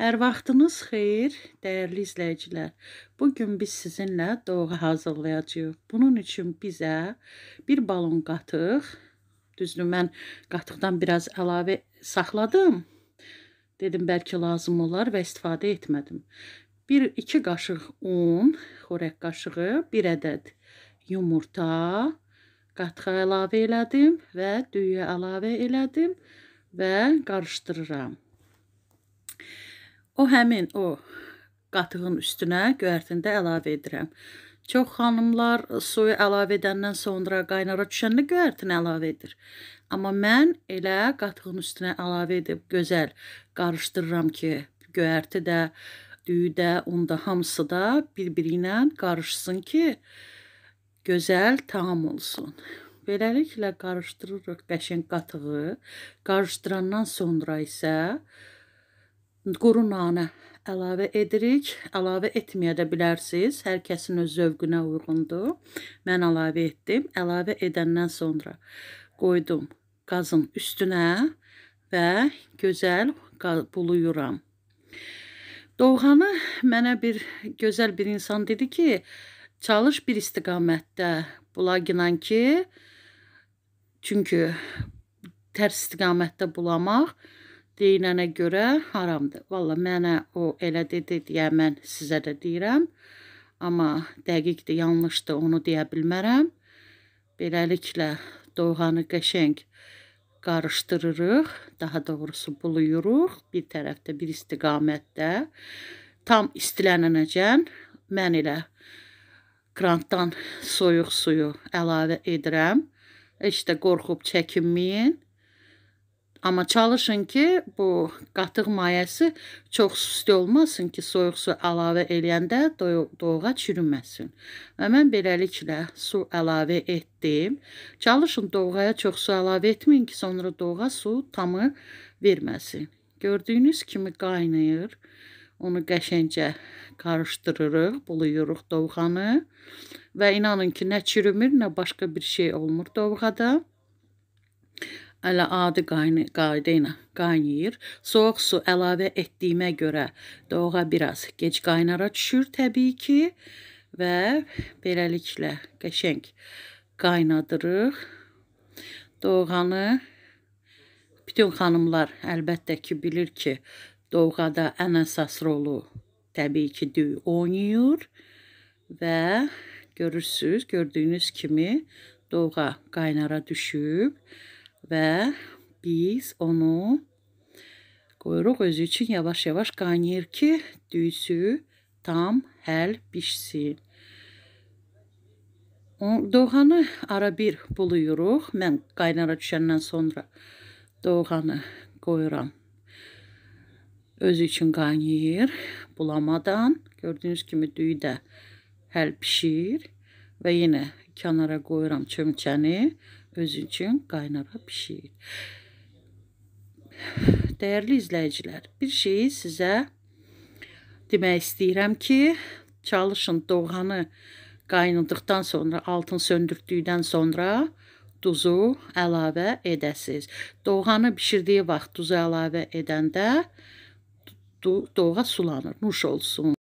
Hər vaxtınız xeyir, dəyərli izləyicilər. Bu gün biz sizinlə doğa hazırlayacağıq. Bunun üçün bizə bir balon qatıq, düzdür, mən qatıqdan biraz əlavə saxladım. Dedim bəlkə lazım olar və istifadə etmədim. 1-2 qaşıq un, xörək qaşığı, 1 ədəd yumurta qatığa əlavə elədim və düyü əlavə elədim və qarışdırıram. O həmin o qatığın üstünə göyərtində əlavə edirəm. Çox xanımlar suyu əlavə edəndən sonra qaynara düşəndə göyərtini əlavə edir. Amma mən elə qatığın üstünə əlavə edib gözəl qarışdırıram ki, göyərti də, düyü də, un da hamısı da bir-biri ilə qarışsın ki, gözəl tam olsun. Beləliklə qarışdırırıq qəşəng qatığı. Qarışdırandan sonra isə quru nanə əlavə edirik. Əlavə etməyə də bilərsiniz. Hər kəsin öz zövqünə uyğundur. Mən əlavə etdim. Əlavə edəndən sonra qoydum qazın üstünə və gözəl buluyuram. Doğanı mənə bir gözəl bir insan dedi ki, çalış bir istiqamətdə bulaginan ki, çünki tərs istiqamətdə bulamaq deyilənə görə haramdır. Valla mənə o elə dedi deyə mən sizə də deyirəm. Amma dəqiqdir, yanlışdır, onu deyə bilmərəm. Beləliklə doğanı qəşəng qarışdırırıq, daha doğrusu buluyuruq bir tərəfdə, bir istiqamətdə. Tam istilənənəcən mən elə qrantdan soyuq suyu əlavə edirəm. Heç də qorxub çəkinməyin. Amma çalışın ki, bu qatıq mayəsi çox isti olmasın ki, soyuq su əlavə eləyəndə doyuğa çürüməsin. Və mən beləliklə su əlavə etdim. Çalışın doyuğa çox su əlavə etməyin ki, sonra doyuğa su tamı verməsin. Gördüyünüz kimi qaynayır. Onu qəşəncə qarışdırırıq, buluyuruq doyğanı və inanın ki, nə çürümür, nə başqa bir şey olmur doyğada. Elə adi qayda ilə qaynayır. Soyuq su əlavə etdiyimə görə doğa biraz gec qaynara düşür təbii ki və beləliklə qəşəng qaynadırıq. Doğğanı bütün xanımlar əlbəttə ki bilir ki, doğğada ən əsas rolu təbii ki düy oynayır və görürsüz, gördüyünüz kimi doğğa qaynara düşüb və biz onu qoyuruq özü üçün yavaş-yavaş qaynayır ki, düyüsü tam həll bişsin. Doğğanı ara bir buluyuruq. Mən qaynara düşəndən sonra doğğanı qoyuram. Özü üçün qaynayır bulamadan. Gördüyünüz kimi düyü də həll pişir və yenə kənara qoyuram çömçəni öz üçün qaynaba pişiyir. Dəyərli izləyicilər, bir şeyi sizə demək istəyirəm ki, çalışın doğğanı qaynıdıqdan sonra, altın söndürdükdən sonra duzu əlavə edəsiz. Doğğanı bişirdiyi vaxt duzu əlavə edəndə doğğa sulanır, nuş olsun.